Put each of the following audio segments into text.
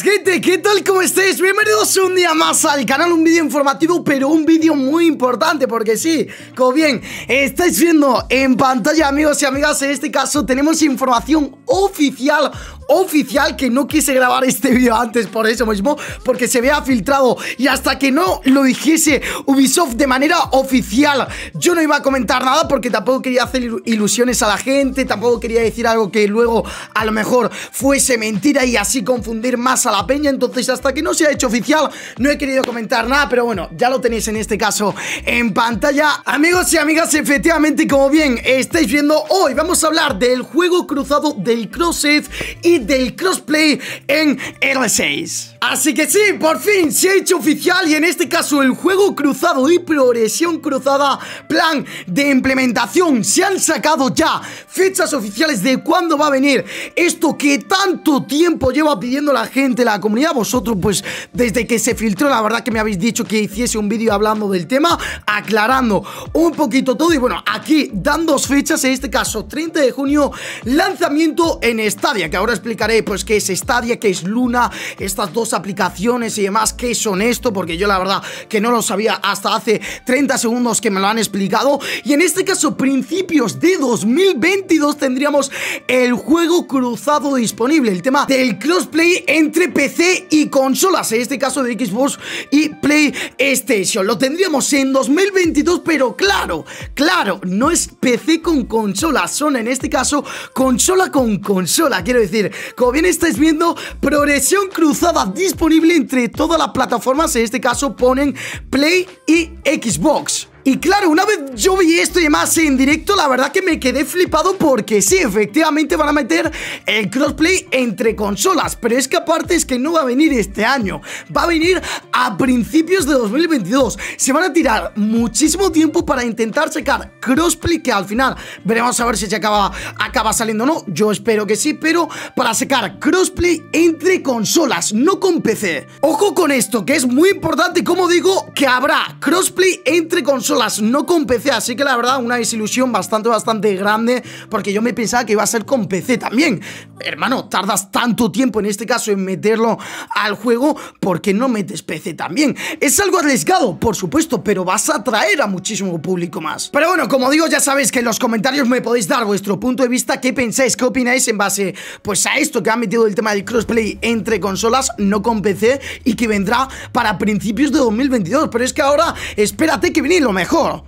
gente, ¿qué tal? ¿Cómo estáis? Bienvenidos un día más al canal, un vídeo informativo, pero un vídeo muy importante Porque sí, como bien estáis viendo en pantalla amigos y amigas, en este caso tenemos información oficial Oficial que no quise grabar este vídeo antes por eso mismo Porque se vea filtrado y hasta que no lo dijese Ubisoft de manera oficial Yo no iba a comentar nada porque tampoco quería hacer ilusiones a la gente Tampoco quería decir algo que luego a lo mejor fuese mentira y así confundir más a la peña. Entonces, hasta que no se ha hecho oficial, no he querido comentar nada. Pero bueno, ya lo tenéis en este caso en pantalla. Amigos y amigas, efectivamente, como bien estáis viendo, hoy vamos a hablar del juego cruzado del crossfit y del crossplay en R6. Así que sí, por fin se ha hecho oficial y en este caso el juego cruzado y progresión cruzada, plan de implementación. Se han sacado ya fechas oficiales de cuándo va a venir esto que tanto tiempo lleva pidiendo la gente la comunidad. Vosotros, pues, desde que se filtró, la verdad que me habéis dicho que hiciese un vídeo hablando del tema, aclarando un poquito todo. Y bueno, aquí dan dos fechas, en este caso 30 de junio, lanzamiento en Stadia, que ahora explicaré, pues, qué es Stadia, qué es Luna, estas dos aplicaciones y demás, qué son esto, porque yo la verdad que no lo sabía hasta hace 30 segundos que me lo han explicado. Y en este caso, principios de 2022 tendríamos el juego cruzado disponible, el tema del crossplay entre PC y consolas, en este caso de Xbox y PlayStation. Lo tendríamos en 2022, pero claro, claro, no es PC con consola, son en este caso consola con consola. Quiero decir, como bien estáis viendo, progresión cruzada disponible entre todas las plataformas, en este caso ponen Play y Xbox. Y claro, una vez yo vi esto y demás en directo, la verdad que me quedé flipado porque sí, efectivamente van a meter el crossplay entre consolas, pero es que aparte es que no va a venir este año, va a venir a principios de 2022. Se van a tirar muchísimo tiempo para intentar sacar crossplay que al final veremos a ver si se acaba, acaba saliendo o no. Yo espero que sí, pero para sacar crossplay entre consolas, no con PC. Ojo con esto, que es muy importante, como digo, que habrá crossplay entre consolas no con PC, así que la verdad una desilusión bastante, bastante grande, porque yo me pensaba que iba a ser con PC también. Hermano, tardas tanto tiempo en este caso en meterlo al juego, porque no metes PC también? Es algo arriesgado, por supuesto, pero vas a atraer a muchísimo público más. Pero bueno, como digo, ya sabéis que en los comentarios me podéis dar vuestro punto de vista, qué pensáis, qué opináis en base pues a esto que ha metido el tema del crossplay entre consolas, no con PC, y que vendrá para principios de 2022. Pero es que ahora, espérate que viene lo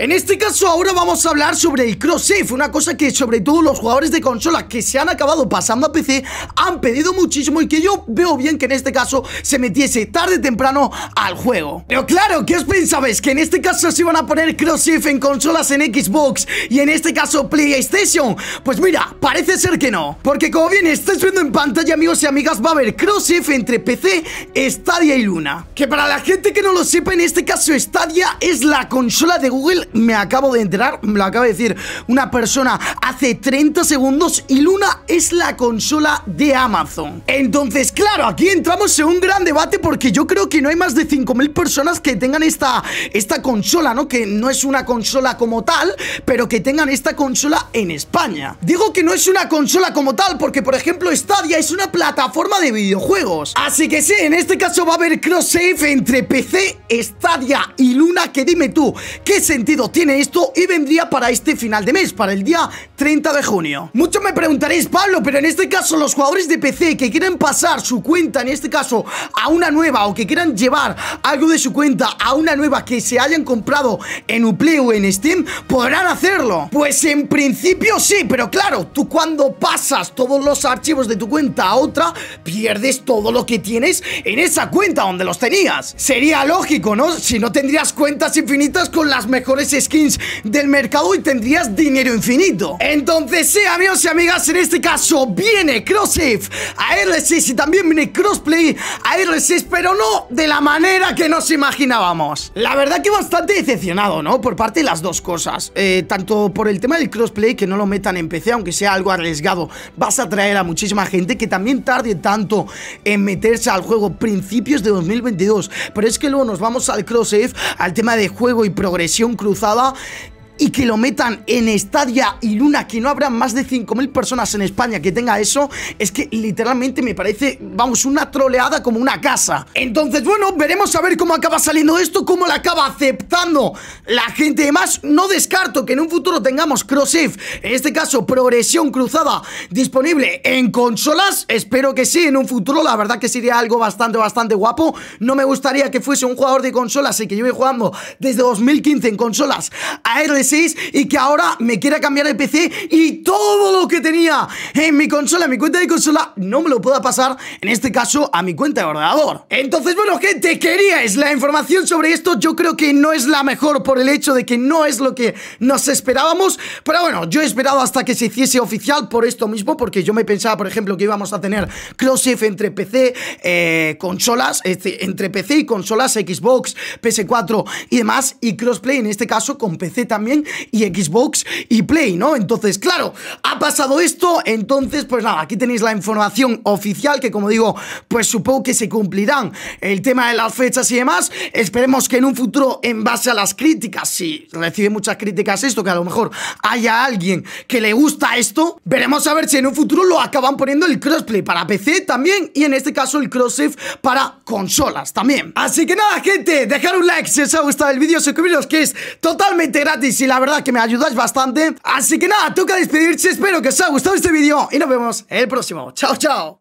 en este caso ahora vamos a hablar sobre el cross save, una cosa que sobre todo los jugadores de consola que se han acabado pasando a PC han pedido muchísimo y que yo veo bien que en este caso se metiese tarde o temprano al juego. Pero claro, ¿qué os pensabais? Que en este caso se iban a poner cross save en consolas en Xbox y en este caso PlayStation. Pues mira, parece ser que no, porque como bien estáis viendo en pantalla, amigos y amigas, va a haber cross entre PC, Stadia y Luna. Que para la gente que no lo sepa, en este caso Stadia es la consola de Google, me acabo de enterar, me lo acaba de decir una persona hace 30 segundos y Luna es la consola de Amazon. Entonces, claro, aquí entramos en un gran debate porque yo creo que no hay más de 5.000 personas que tengan esta, esta consola, ¿no? Que no es una consola como tal, pero que tengan esta consola en España. Digo que no es una consola como tal porque, por ejemplo, Stadia es una plataforma de videojuegos. Así que sí, en este caso va a haber cross-save entre PC, Stadia y Luna, que dime tú, ¿qué sentido tiene esto? Y vendría para este final de mes, para el día 30 de junio. Muchos me preguntaréis, Pablo, pero en este caso los jugadores de PC que quieran pasar su cuenta, en este caso, a una nueva o que quieran llevar algo de su cuenta a una nueva que se hayan comprado en Uplay o en Steam, ¿podrán hacerlo? Pues en principio sí, pero claro, tú cuando pasas todos los archivos de tu cuenta a otra, pierdes todo lo que tienes en esa cuenta donde los tenías. Sería lógico, ¿no? Si no tendrías cuentas infinitas con las mejores skins del mercado y tendrías dinero infinito. Entonces, sí, amigos y amigas, en este caso viene Crossif a r y también viene Crossplay a r pero no de la manera que nos imaginábamos. La verdad que bastante decepcionado, ¿no? Por parte de las dos cosas. Eh, tanto por el tema del crossplay, que no lo metan en PC, aunque sea algo arriesgado, vas a traer a muchísima gente que también tarde tanto en meterse al juego principios de 2022. Pero es que luego nos vamos al cross al tema de juego y progresión presión cruzada y que lo metan en estadia y Luna, que no habrá más de 5.000 personas en España que tenga eso, es que literalmente me parece, vamos, una troleada como una casa. Entonces, bueno, veremos a ver cómo acaba saliendo esto, cómo la acaba aceptando la gente. Además, no descarto que en un futuro tengamos cross en este caso, progresión cruzada disponible en consolas. Espero que sí, en un futuro, la verdad que sería algo bastante, bastante guapo. No me gustaría que fuese un jugador de consolas y que yo voy jugando desde 2015 en consolas a y que ahora me quiera cambiar el PC y todo lo que tenía en mi consola, en mi cuenta de consola, no me lo pueda pasar, en este caso, a mi cuenta de ordenador. Entonces, bueno, gente, queríais la información sobre esto, yo creo que no es la mejor por el hecho de que no es lo que nos esperábamos, pero bueno, yo he esperado hasta que se hiciese oficial por esto mismo, porque yo me pensaba, por ejemplo, que íbamos a tener crossf entre PC, eh, consolas, entre PC y consolas, Xbox, PS4 y demás, y crossplay en este caso con PC también, y Xbox y Play, ¿no? Entonces, claro, ha pasado esto, entonces, pues nada, aquí tenéis la información oficial, que como digo, pues supongo que se cumplirán el tema de las fechas y demás, esperemos que en un futuro, en base a las críticas, si recibe muchas críticas esto, que a lo mejor haya alguien que le gusta esto, veremos a ver si en un futuro lo acaban poniendo el crossplay para PC también, y en este caso el cross para consolas también. Así que nada, gente, dejar un like si os ha gustado el vídeo, suscribiros que es totalmente gratis y la verdad que me ayudáis bastante. Así que nada, toca despedirse. Espero que os haya gustado este vídeo y nos vemos el próximo. Chao, chao.